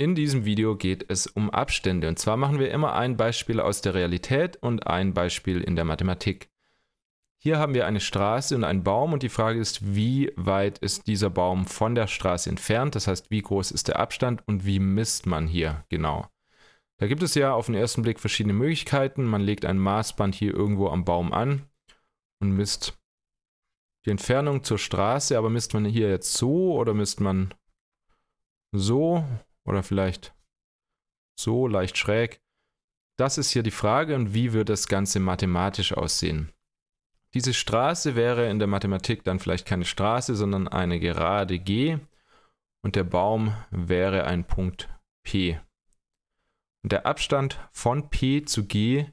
In diesem Video geht es um Abstände und zwar machen wir immer ein Beispiel aus der Realität und ein Beispiel in der Mathematik. Hier haben wir eine Straße und einen Baum und die Frage ist, wie weit ist dieser Baum von der Straße entfernt? Das heißt, wie groß ist der Abstand und wie misst man hier genau? Da gibt es ja auf den ersten Blick verschiedene Möglichkeiten. Man legt ein Maßband hier irgendwo am Baum an und misst die Entfernung zur Straße, aber misst man hier jetzt so oder misst man so oder vielleicht so, leicht schräg. Das ist hier die Frage und wie wird das Ganze mathematisch aussehen? Diese Straße wäre in der Mathematik dann vielleicht keine Straße, sondern eine gerade G und der Baum wäre ein Punkt P. Und der Abstand von P zu G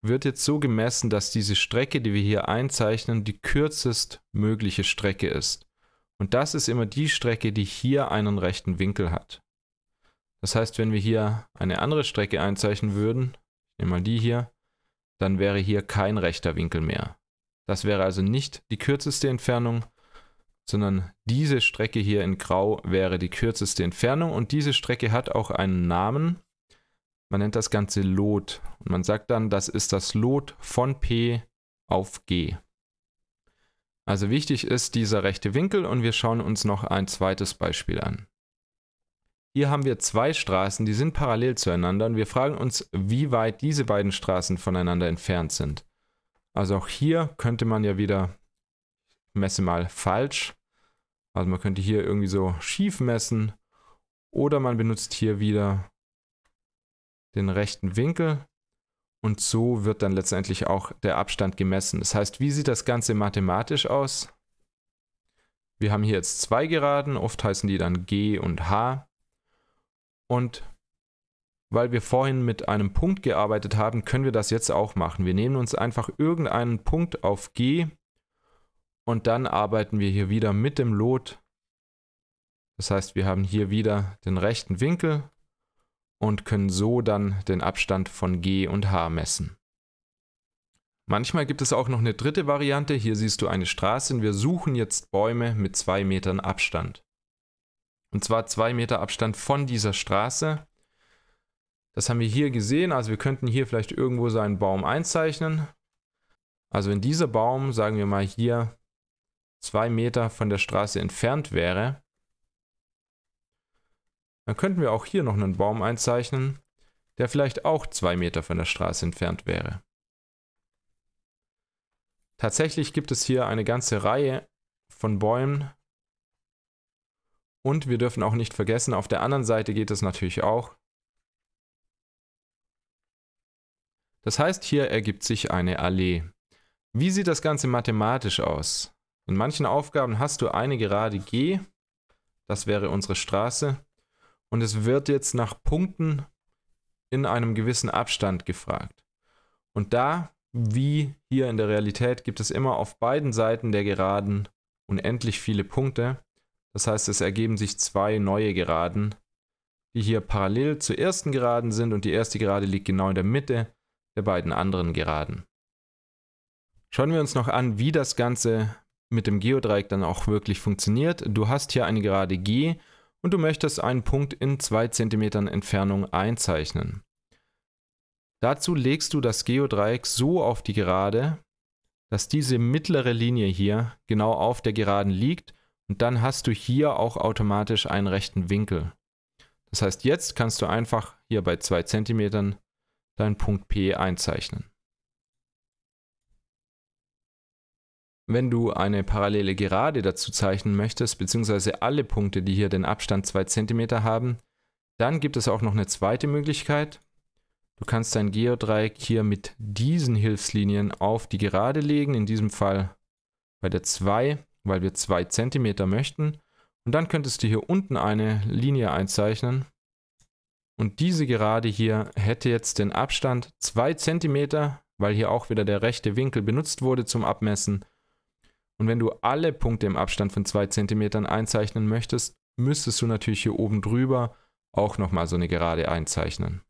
wird jetzt so gemessen, dass diese Strecke, die wir hier einzeichnen, die kürzest mögliche Strecke ist. Und das ist immer die Strecke, die hier einen rechten Winkel hat. Das heißt, wenn wir hier eine andere Strecke einzeichnen würden, ich nehme mal die hier, dann wäre hier kein rechter Winkel mehr. Das wäre also nicht die kürzeste Entfernung, sondern diese Strecke hier in Grau wäre die kürzeste Entfernung und diese Strecke hat auch einen Namen. Man nennt das Ganze Lot und man sagt dann, das ist das Lot von P auf G. Also wichtig ist dieser rechte Winkel und wir schauen uns noch ein zweites Beispiel an. Hier haben wir zwei Straßen, die sind parallel zueinander und wir fragen uns, wie weit diese beiden Straßen voneinander entfernt sind. Also auch hier könnte man ja wieder, ich messe mal falsch, also man könnte hier irgendwie so schief messen oder man benutzt hier wieder den rechten Winkel und so wird dann letztendlich auch der Abstand gemessen. Das heißt, wie sieht das Ganze mathematisch aus? Wir haben hier jetzt zwei Geraden, oft heißen die dann G und H. Und weil wir vorhin mit einem Punkt gearbeitet haben, können wir das jetzt auch machen. Wir nehmen uns einfach irgendeinen Punkt auf G und dann arbeiten wir hier wieder mit dem Lot. Das heißt, wir haben hier wieder den rechten Winkel und können so dann den Abstand von G und H messen. Manchmal gibt es auch noch eine dritte Variante. Hier siehst du eine Straße und wir suchen jetzt Bäume mit zwei Metern Abstand. Und zwar zwei Meter Abstand von dieser Straße. Das haben wir hier gesehen. Also wir könnten hier vielleicht irgendwo so einen Baum einzeichnen. Also wenn dieser Baum, sagen wir mal hier, zwei Meter von der Straße entfernt wäre, dann könnten wir auch hier noch einen Baum einzeichnen, der vielleicht auch zwei Meter von der Straße entfernt wäre. Tatsächlich gibt es hier eine ganze Reihe von Bäumen, und wir dürfen auch nicht vergessen, auf der anderen Seite geht es natürlich auch. Das heißt, hier ergibt sich eine Allee. Wie sieht das Ganze mathematisch aus? In manchen Aufgaben hast du eine gerade G, das wäre unsere Straße, und es wird jetzt nach Punkten in einem gewissen Abstand gefragt. Und da, wie hier in der Realität, gibt es immer auf beiden Seiten der Geraden unendlich viele Punkte. Das heißt, es ergeben sich zwei neue Geraden, die hier parallel zur ersten Geraden sind und die erste Gerade liegt genau in der Mitte der beiden anderen Geraden. Schauen wir uns noch an, wie das Ganze mit dem Geodreieck dann auch wirklich funktioniert. Du hast hier eine Gerade G und du möchtest einen Punkt in 2 cm Entfernung einzeichnen. Dazu legst du das Geodreieck so auf die Gerade, dass diese mittlere Linie hier genau auf der Geraden liegt und dann hast du hier auch automatisch einen rechten Winkel. Das heißt, jetzt kannst du einfach hier bei 2 cm deinen Punkt P einzeichnen. Wenn du eine parallele Gerade dazu zeichnen möchtest, beziehungsweise alle Punkte, die hier den Abstand 2 cm haben, dann gibt es auch noch eine zweite Möglichkeit. Du kannst dein Geodreieck hier mit diesen Hilfslinien auf die Gerade legen, in diesem Fall bei der 2 weil wir 2 cm möchten. Und dann könntest du hier unten eine Linie einzeichnen. Und diese Gerade hier hätte jetzt den Abstand 2 cm, weil hier auch wieder der rechte Winkel benutzt wurde zum Abmessen. Und wenn du alle Punkte im Abstand von 2 cm einzeichnen möchtest, müsstest du natürlich hier oben drüber auch nochmal so eine Gerade einzeichnen.